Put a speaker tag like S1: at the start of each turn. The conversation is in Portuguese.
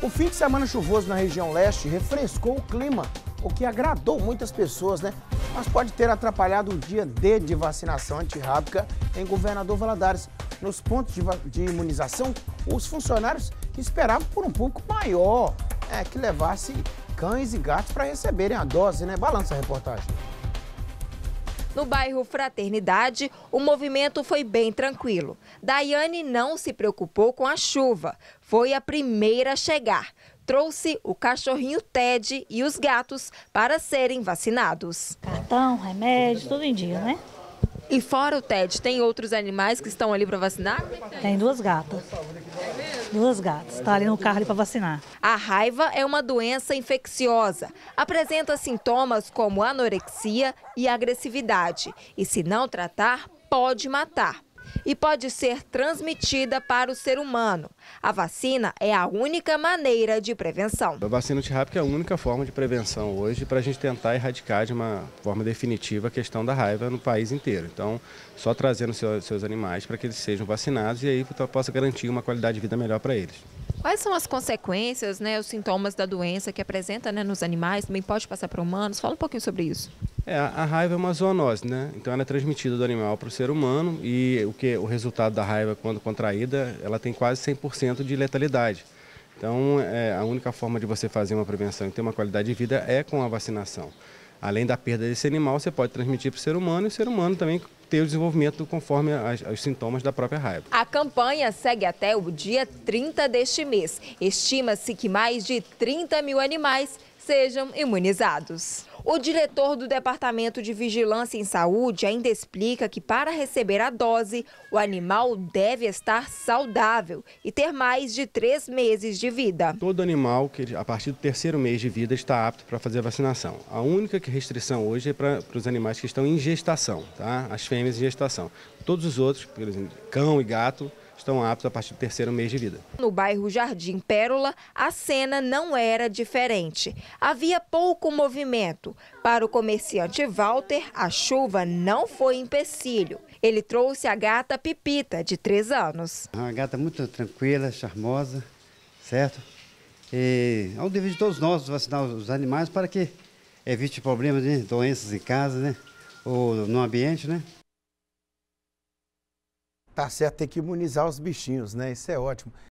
S1: O fim de semana chuvoso na região leste refrescou o clima, o que agradou muitas pessoas, né? Mas pode ter atrapalhado o dia D de vacinação antirrábica em Governador Valadares. Nos pontos de, de imunização, os funcionários esperavam por um pouco maior, é, que levasse cães e gatos para receberem a dose, né? Balança a
S2: reportagem. No bairro Fraternidade, o movimento foi bem tranquilo. Daiane não se preocupou com a chuva. Foi a primeira a chegar. Trouxe o cachorrinho Ted e os gatos para serem vacinados. Cartão, remédio, tudo em dia, né? E fora o Ted, tem outros animais que estão ali para vacinar? Tem duas gatas duas gatas. Está ali no carro para vacinar. A raiva é uma doença infecciosa. Apresenta sintomas como anorexia e agressividade. E se não tratar, pode matar e pode ser transmitida para o ser humano. A vacina é a única maneira de prevenção.
S1: A vacina antirrábica é a única forma de prevenção hoje para a gente tentar erradicar de uma forma definitiva a questão da raiva no país inteiro. Então, só trazendo seus animais para que eles sejam vacinados e aí possa garantir uma qualidade de vida melhor para eles.
S2: Quais são as consequências, né, os sintomas da doença que apresenta né, nos animais, também pode passar para humanos? Fala um pouquinho sobre isso.
S1: É, a raiva é uma zoonose, né? Então ela é transmitida do animal para o ser humano e o que o resultado da raiva quando contraída, ela tem quase 100% de letalidade. Então, é, a única forma de você fazer uma prevenção e ter uma qualidade de vida é com a vacinação. Além da perda desse animal, você pode transmitir para o ser humano e o ser humano também ter o desenvolvimento conforme os sintomas da própria raiva.
S2: A campanha segue até o dia 30 deste mês. Estima-se que mais de 30 mil animais sejam imunizados. O diretor do Departamento de Vigilância em Saúde ainda explica que para receber a dose, o animal deve estar saudável e ter mais de três meses de vida.
S1: Todo animal que a partir do terceiro mês de vida está apto para fazer a vacinação. A única restrição hoje é para, para os animais que estão em gestação, tá? as fêmeas em gestação. Todos os outros, por exemplo, cão e gato, estão aptos a partir do terceiro mês de vida.
S2: No bairro Jardim Pérola, a cena não era diferente. Havia pouco movimento. Para o comerciante Walter, a chuva não foi empecilho. Ele trouxe a gata Pipita, de 3 anos.
S1: É uma gata muito tranquila, charmosa, certo? E é um dever de todos nós vacinar os animais para que evite problemas de doenças em casa, né? Ou no ambiente, né? Tá certo, tem que imunizar os bichinhos, né? Isso é ótimo.